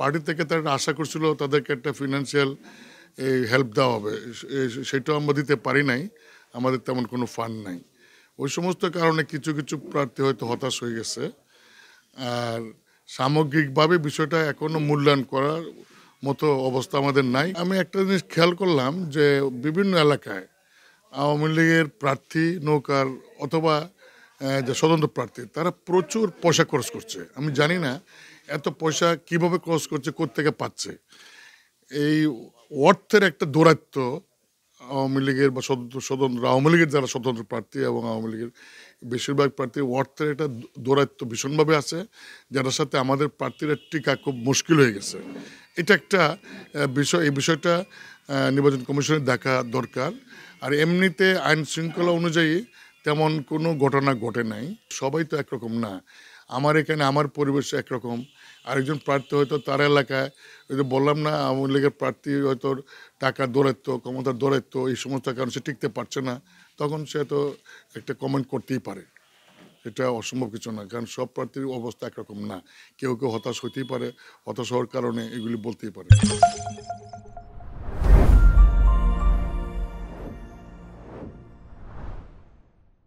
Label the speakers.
Speaker 1: party থেকে তারা আশা করছিল তাদেরকে একটা ফিনান্সিয়াল হেল্প দেওয়া হবে সেটাও আমরা দিতে পারি নাই আমাদের তেমন কোনো ফান্ড নাই ওই সমস্ত কারণে কিছু কিছু প্রার্থী হয়তো হতাশ হয়ে গেছে আর সামগ্রিকভাবে বিষয়টা এখনও মূল্যায়ন করার মতো অবস্থা আমাদের নাই আমি একটা জিনিস খেয়াল করলাম যে বিভিন্ন এলাকায় আওয়ামী লীগের প্রার্থী নৌকার অথবা যে স্বতন্ত্র প্রার্থী তারা প্রচুর পয়সা খরচ করছে আমি জানি না এত পয়সা কিভাবে খরচ করছে থেকে পাচ্ছে এই অর্থের একটা দৌরাত্ম আওয়ামী লীগের বা স্বতন্ত্র স্বতন্ত্র আওয়ামী লীগের যারা স্বতন্ত্র প্রার্থী এবং আওয়ামী লীগের বেশিরভাগ প্রার্থী অর্থের একটা দৌরাত্ম ভীষণভাবে আছে যার সাথে আমাদের প্রার্থীরা টিকা খুব মুশকিল হয়ে গেছে এটা একটা বিষয় এই বিষয়টা নির্বাচন কমিশনের দেখা দরকার আর এমনিতে আইন শৃঙ্খলা অনুযায়ী তেমন কোনো ঘটনা ঘটে নাই সবাই তো একরকম না আমার এখানে আমার পরিবেশ একরকম আরেকজন প্রার্থী হয়তো তার এলাকায় হয়তো বললাম না আওয়ামী লীগের প্রার্থী হয়তো টাকা দৌড়াত্ম ক্ষমতার দৌড়াত্ম এই সমস্ত কারণ সে টিকতে পারছে না তখন সে তো একটা কমেন্ট করতেই পারে এটা অসম্ভব কিছু না কারণ সব প্রার্থীর অবস্থা একরকম না কেউ কেউ হতাশ হতেই পারে হতাশ হওয়ার কারণে এগুলি বলতেই পারে